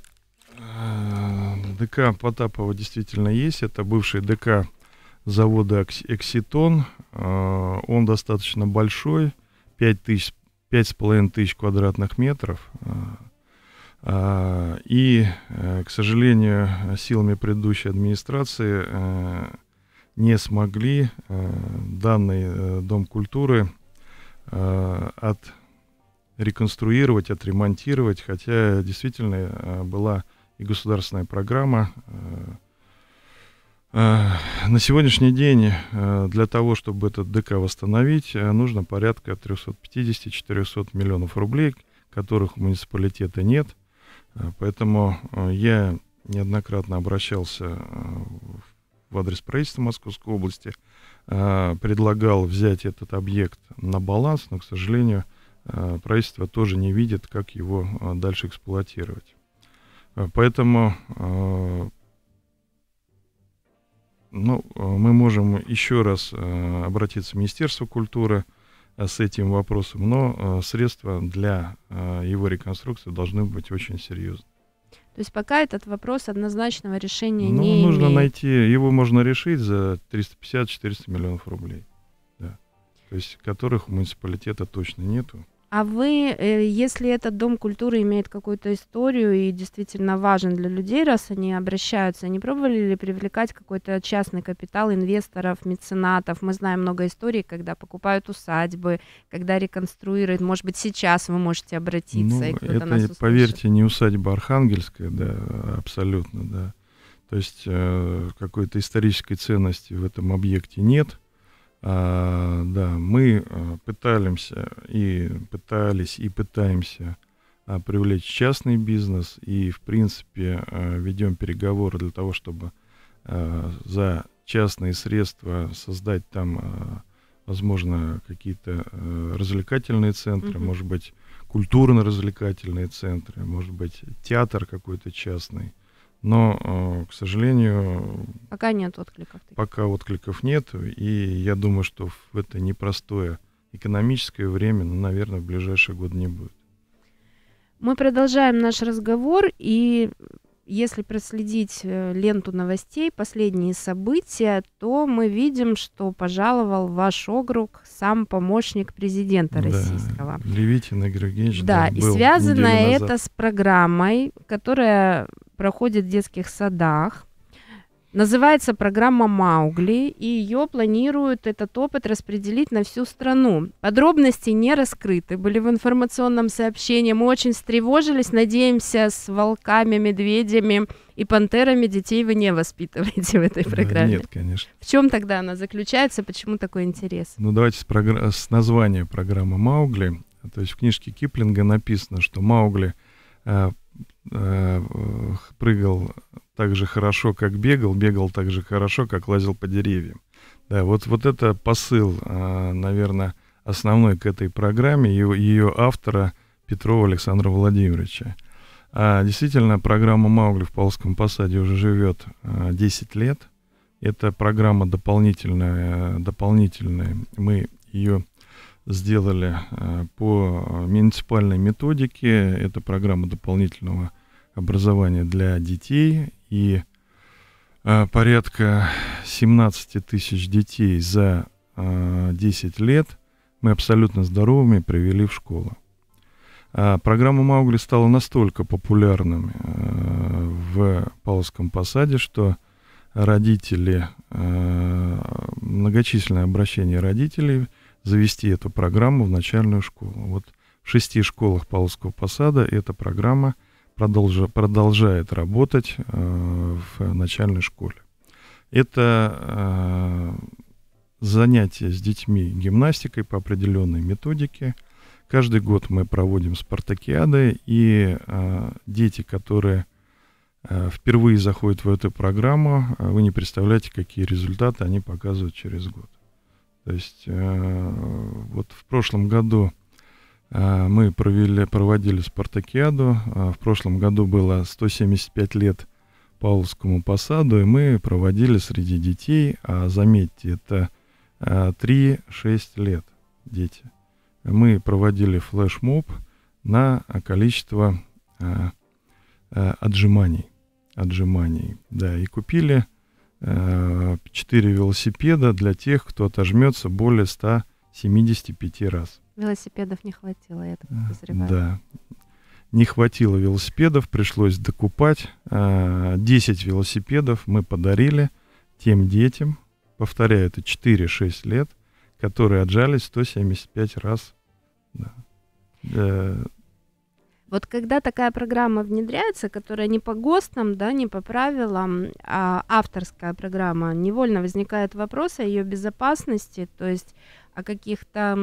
Э, ДК Потапова действительно есть. Это бывший ДК завода «Экситон». Э, он достаточно большой, 5 тысяч, 5,5 тысяч квадратных метров. Э, и, к сожалению, силами предыдущей администрации не смогли данный дом культуры от реконструировать, отремонтировать, хотя действительно была и государственная программа. Э, э, на сегодняшний день э, для того, чтобы этот ДК восстановить, нужно порядка 350-400 миллионов рублей, которых у муниципалитета нет. Поэтому я неоднократно обращался в адрес правительства Московской области, предлагал взять этот объект на баланс, но, к сожалению, правительство тоже не видит, как его дальше эксплуатировать. Поэтому э, ну, э, мы можем еще раз э, обратиться в Министерство культуры с этим вопросом, но средства для его реконструкции должны быть очень серьезны. То есть пока этот вопрос однозначного решения ну, не нужно имеет. найти, его можно решить за 350-400 миллионов рублей, да. то есть которых у муниципалитета точно нету. А вы, э, если этот дом культуры имеет какую-то историю и действительно важен для людей, раз они обращаются, не пробовали ли привлекать какой-то частный капитал инвесторов, меценатов? Мы знаем много историй, когда покупают усадьбы, когда реконструируют. Может быть, сейчас вы можете обратиться. Ну, и это, нас поверьте, не усадьба Архангельская, да, абсолютно, да. То есть э, какой-то исторической ценности в этом объекте нет а, да, мы а, пытаемся и пытались и пытаемся а, привлечь частный бизнес и, в принципе, ведем переговоры для того, чтобы за частные средства создать там, возможно, какие-то развлекательные центры, mm-hmm. может быть, культурно-развлекательные центры, может быть, театр какой-то частный но, э, к сожалению... Пока нет откликов. Пока откликов нет, и я думаю, что в это непростое экономическое время, ну, наверное, в ближайшие годы не будет. Мы продолжаем наш разговор, и если проследить э, ленту новостей, последние события, то мы видим, что пожаловал ваш округ сам помощник президента российского. да, Левитин Игорь Евгеньевич. Да, да и связано это с программой, которая проходит в детских садах. Называется программа «Маугли», и ее планируют этот опыт распределить на всю страну. Подробности не раскрыты, были в информационном сообщении. Мы очень встревожились, надеемся, с волками, медведями и пантерами детей вы не воспитываете в этой программе. Нет, конечно. В чем тогда она заключается, почему такой интерес? Ну, давайте с, програ... с названия программы «Маугли». То есть в книжке Киплинга написано, что Маугли э, э, прыгал так же хорошо, как бегал, бегал так же хорошо, как лазил по деревьям. Да, вот, вот это посыл, а, наверное, основной к этой программе ее, ее автора Петрова Александра Владимировича. А, действительно, программа «Маугли» в Павловском посаде уже живет 10 а, лет. Это программа дополнительная, дополнительная. Мы ее сделали а, по муниципальной методике. Это программа дополнительного образования для детей, и а, порядка 17 тысяч детей за э, а, 10 лет мы абсолютно здоровыми привели в школу. А, программа Маугли стала настолько популярным в Павловском посаде, что родители, многочисленное обращение родителей завести эту программу в начальную школу. Вот в шести школах Павловского посада эта программа – продолж, продолжает работать э, в начальной школе. Это э, занятия с детьми гимнастикой по определенной методике. Каждый год мы проводим спартакиады, и э, дети, которые э, впервые заходят в эту программу, э, вы не представляете, какие результаты они показывают через год. То есть э, вот в прошлом году а, мы провели, проводили спартакиаду. А, в прошлом году было 175 лет Павловскому посаду, и мы проводили среди детей, а заметьте, это 3-6 а, лет дети. Мы проводили флешмоб на количество отжиманий. Отжиманий, да, и купили 4 велосипеда для тех, кто отожмется более 175 раз. Велосипедов не хватило, я так подозреваю. Да. Не хватило велосипедов, пришлось докупать. 10 а, велосипедов мы подарили тем детям, повторяю, это 4-6 лет, которые отжались 175 раз. Да. Э, вот когда такая программа внедряется, которая не по ГОСТам, да, не по правилам, а авторская программа, невольно возникает вопрос о ее безопасности, то есть о каких-то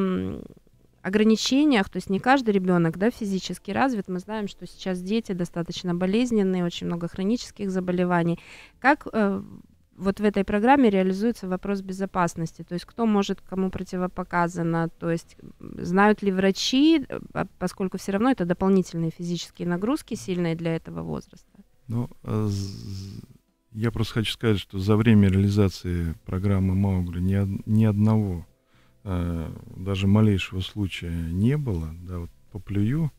ограничениях, то есть не каждый ребенок да, физически развит. Мы знаем, что сейчас дети достаточно болезненные, очень много хронических заболеваний. Как э, вот в этой программе реализуется вопрос безопасности, то есть кто может, кому противопоказано, то есть знают ли врачи, э, а поскольку все равно это дополнительные физические нагрузки сильные для этого возраста. Ну, а я просто хочу сказать, что за время реализации программы Маугли ни, ни одного Э, даже малейшего случая не было, да, вот поплюю,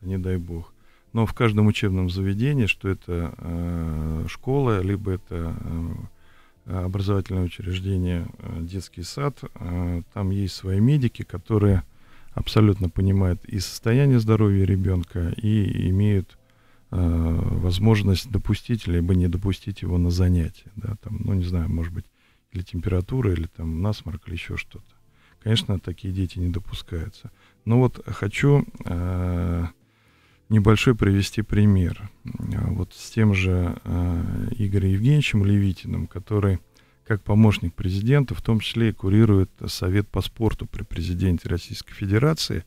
не дай бог, но в каждом учебном заведении, что это э, школа, либо это э, образовательное учреждение, э, детский сад, э, там есть свои медики, которые абсолютно понимают и состояние здоровья ребенка, и имеют э, возможность допустить, либо не допустить его на занятие, да, там, ну, не знаю, может быть, или температура, или там насморк, или еще что-то. Конечно, такие дети не допускаются. Но вот хочу э, небольшой привести пример. Э, вот с тем же э, Игорем Евгеньевичем Левитиным, который как помощник президента, в том числе и курирует Совет по спорту при президенте Российской Федерации.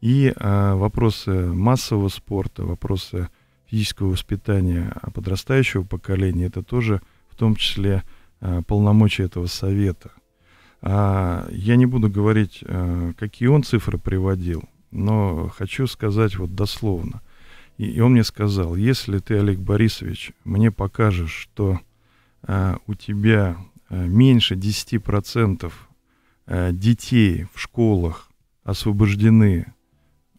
И э, вопросы массового спорта, вопросы физического воспитания подрастающего поколения, это тоже в том числе э, полномочия этого совета. А, я не буду говорить, а, какие он цифры приводил, но хочу сказать вот дословно. И, и он мне сказал, если ты, Олег Борисович, мне покажешь, что а, у тебя э, меньше 10% детей в школах освобождены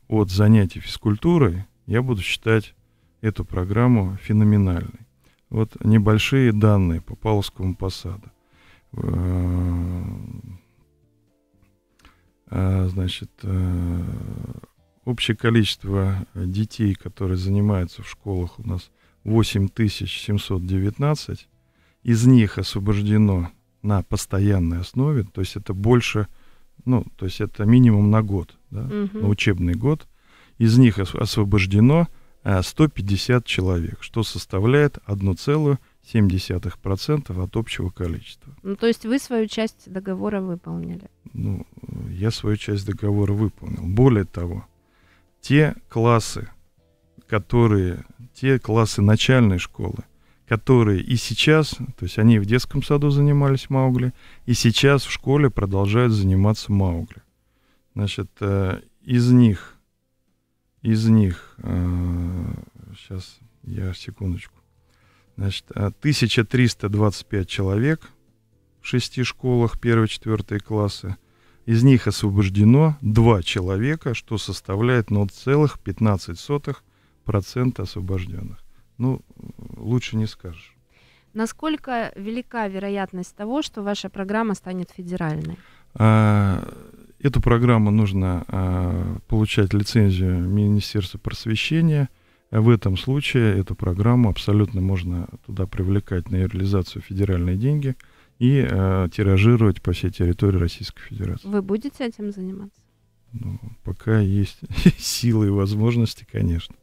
от занятий физкультурой, я буду считать эту программу феноменальной. Вот небольшие данные по Павловскому посаду. Э, э, значит, э, общее количество детей, которые занимаются в школах, у нас 8719. Из них освобождено на постоянной основе, то есть это больше, ну, то есть это минимум на год, да, угу. на учебный год. Из них освобождено 150 человек, что составляет 1,5 0,7% от общего количества. Ну, то есть вы свою часть договора выполнили? Ну, я свою часть договора выполнил. Более того, те классы, которые, те классы начальной школы, которые и сейчас, то есть они в детском саду занимались Маугли, и сейчас в школе продолжают заниматься Маугли. Значит, э, из них, из них, э, сейчас я секундочку, Значит, 1325 а, человек в шести школах 1-4 класса. Из них освобождено 2 человека, что составляет 0,15% ну, освобожденных. Ну, лучше не скажешь. Насколько велика вероятность того, что ваша программа станет федеральной? А, эту программу нужно а, получать лицензию Министерства просвещения – в этом случае эту программу абсолютно можно туда привлекать на ее реализацию федеральные деньги и э, тиражировать по всей территории Российской Федерации. Вы будете этим заниматься? Ну, пока есть <laughs> силы и возможности, конечно.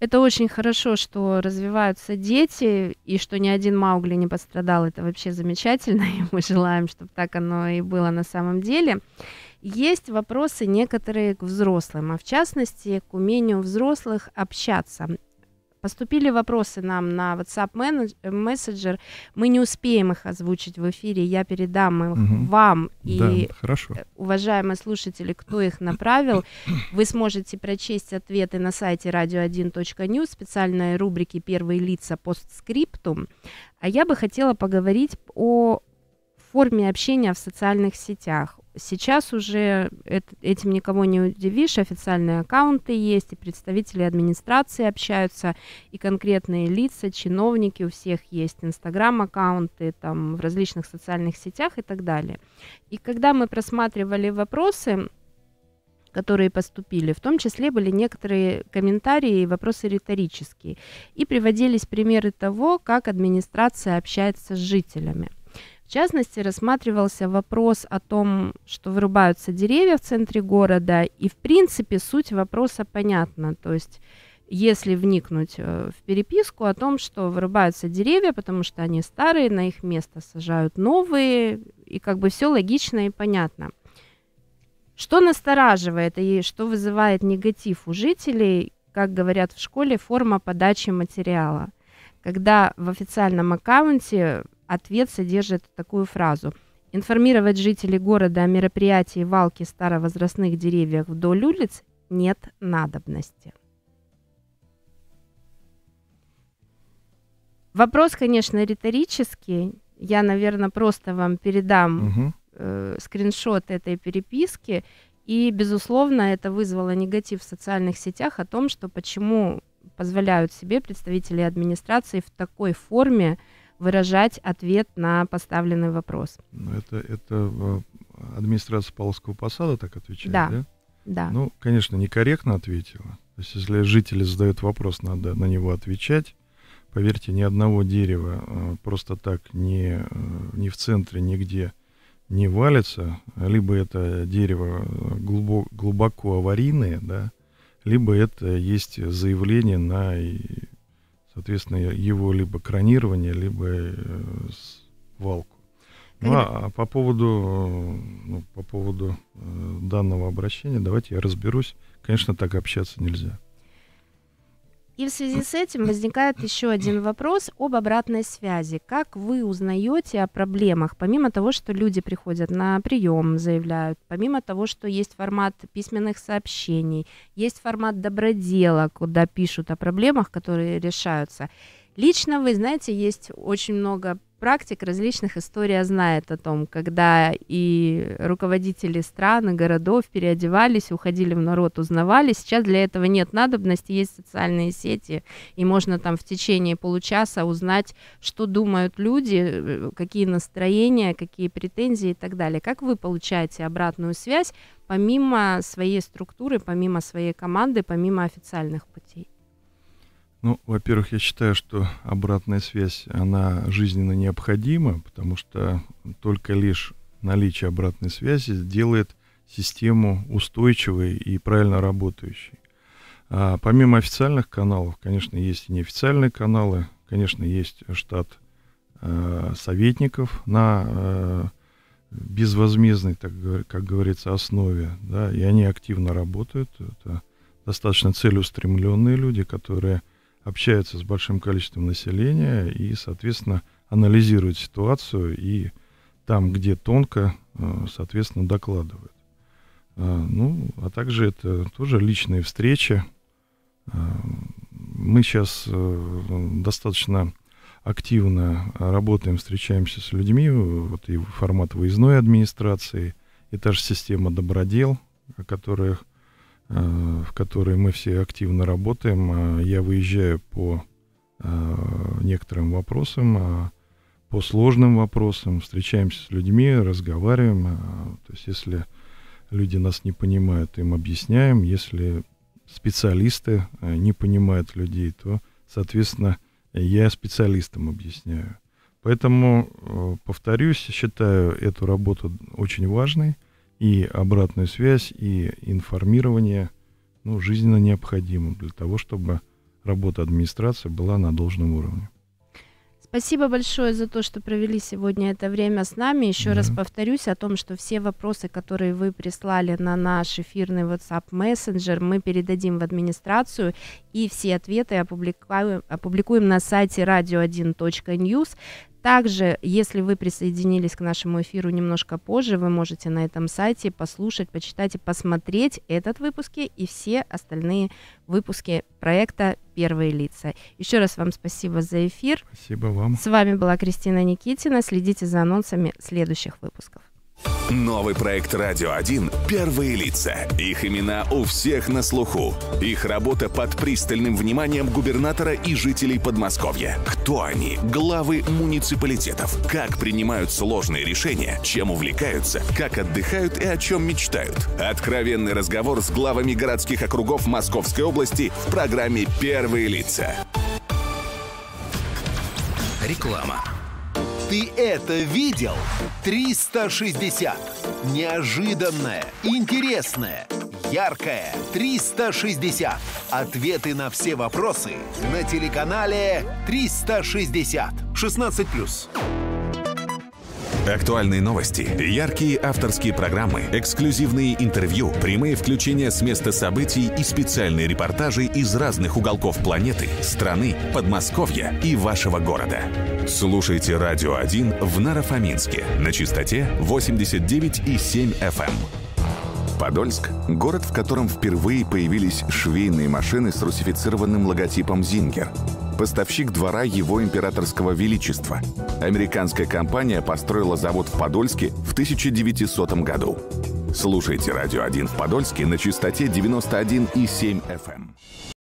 Это очень хорошо, что развиваются дети, и что ни один Маугли не пострадал. Это вообще замечательно, <laughs> и мы желаем, чтобы так оно и было на самом деле. Есть вопросы некоторые к взрослым, а в частности к умению взрослых общаться. Поступили вопросы нам на WhatsApp Messenger. Мы не успеем их озвучить в эфире. Я передам их угу. вам. И, да, хорошо. Э, уважаемые слушатели, кто их направил, вы сможете прочесть ответы на сайте radio1.news, специальной рубрике «Первые лица постскриптум». А я бы хотела поговорить о форме общения в социальных сетях. Сейчас уже этим никого не удивишь, официальные аккаунты есть, и представители администрации общаются, и конкретные лица, чиновники, у всех есть инстаграм-аккаунты там в различных социальных сетях и так далее. И когда мы просматривали вопросы, которые поступили. В том числе были некоторые комментарии и вопросы риторические. И приводились примеры того, как администрация общается с жителями. В частности, рассматривался вопрос о том, что вырубаются деревья в центре города, и в принципе суть вопроса понятна. То есть если вникнуть э, в переписку о том, что вырубаются деревья, потому что они старые, на их место сажают новые, и как бы все логично и понятно. Что настораживает и что вызывает негатив у жителей, как говорят в школе, форма подачи материала. Когда в официальном аккаунте Ответ содержит такую фразу. Информировать жителей города о мероприятии валки старовозрастных деревьев вдоль улиц нет надобности. Вопрос, конечно, риторический. Я, наверное, просто вам передам угу. э, скриншот этой переписки. И, безусловно, это вызвало негатив в социальных сетях о том, что почему позволяют себе представители администрации в такой форме выражать ответ на поставленный вопрос. Ну, это, это э, администрация Павловского посада так отвечает, да? Да. да. Ну, конечно, некорректно ответила. То есть, если жители задают вопрос, надо на него отвечать. Поверьте, ни одного дерева э, просто так ни, э, ни в центре, нигде не валится. Либо это дерево глубоко, глубоко аварийное, да, либо это есть заявление на соответственно, его либо кронирование, либо э, свалку. Ну, а, а по поводу, ну, по поводу э, данного обращения, давайте я разберусь. Конечно, так общаться нельзя. И в связи с этим возникает еще один вопрос об обратной связи. Как вы узнаете о проблемах, помимо того, что люди приходят на прием, заявляют, помимо того, что есть формат письменных сообщений, есть формат добродела, куда пишут о проблемах, которые решаются. Лично вы знаете, есть очень много практик различных история знает о том, когда и руководители стран и городов переодевались, уходили в народ, узнавали. Сейчас для этого нет надобности, есть социальные сети, и можно там в течение получаса узнать, что думают люди, э, какие настроения, какие претензии и так далее. Как вы получаете обратную связь помимо своей структуры, помимо своей команды, помимо официальных путей? Ну, во-первых, я считаю, что обратная связь, она жизненно необходима, потому что только лишь наличие обратной связи делает систему устойчивой и правильно работающей. А помимо официальных каналов, конечно, есть и неофициальные каналы, конечно, есть штат э, советников на э, безвозмездной, так, как говорится, основе, да, и они активно работают. Это достаточно целеустремленные люди, которые общается с большим количеством населения и, соответственно, анализирует ситуацию и там, где тонко, э, соответственно, докладывает. Э, ну, а также это тоже личные встречи. Э, мы сейчас достаточно активно работаем, встречаемся с людьми, вот и формат выездной администрации, и та же система добродел, о которых Э, в которой мы все активно работаем. Э, я выезжаю по э, некоторым вопросам, по сложным вопросам, встречаемся с людьми, разговариваем. То есть если люди нас не понимают, им объясняем. Если специалисты не понимают людей, то, соответственно, я специалистам объясняю. Поэтому, повторюсь, считаю эту работу очень важной и обратную связь, и информирование ну, жизненно необходимым для того, чтобы работа администрации была на должном уровне. Спасибо большое за то, что провели сегодня это время с нами. Еще да. раз повторюсь о том, что все вопросы, которые вы прислали на наш эфирный WhatsApp Messenger мы передадим в администрацию и все ответы опубликуем, опубликуем на сайте radio1.news. Также, если вы присоединились к нашему эфиру немножко позже, вы можете на этом сайте послушать, почитать и посмотреть этот выпуск и все остальные выпуски проекта «Первые лица». Еще раз вам спасибо за эфир. Спасибо вам. С вами была Кристина Никитина. Следите за анонсами следующих выпусков. Новый проект «Радио 1» — первые лица. Их имена у всех на слуху. Их работа под пристальным вниманием губернатора и жителей Подмосковья. Кто они? Главы муниципалитетов. Как принимают сложные решения? Чем увлекаются? Как отдыхают и о чем мечтают? Откровенный разговор с главами городских округов Московской области в программе «Первые лица». Реклама. Ты это видел? 360. Неожиданное, интересное, яркое. 360. Ответы на все вопросы на телеканале 360. 16 ⁇ Актуальные новости, яркие авторские программы, эксклюзивные интервью, прямые включения с места событий и специальные репортажи из разных уголков планеты, страны, Подмосковья и вашего города. Слушайте «Радио 1» в Нарафаминске на частоте 89,7 FM. Подольск – город, в котором впервые появились швейные машины с русифицированным логотипом «Зингер». Поставщик двора его императорского величества. Американская компания построила завод в Подольске в 1900 году. Слушайте «Радио 1» в Подольске на частоте 91,7 FM.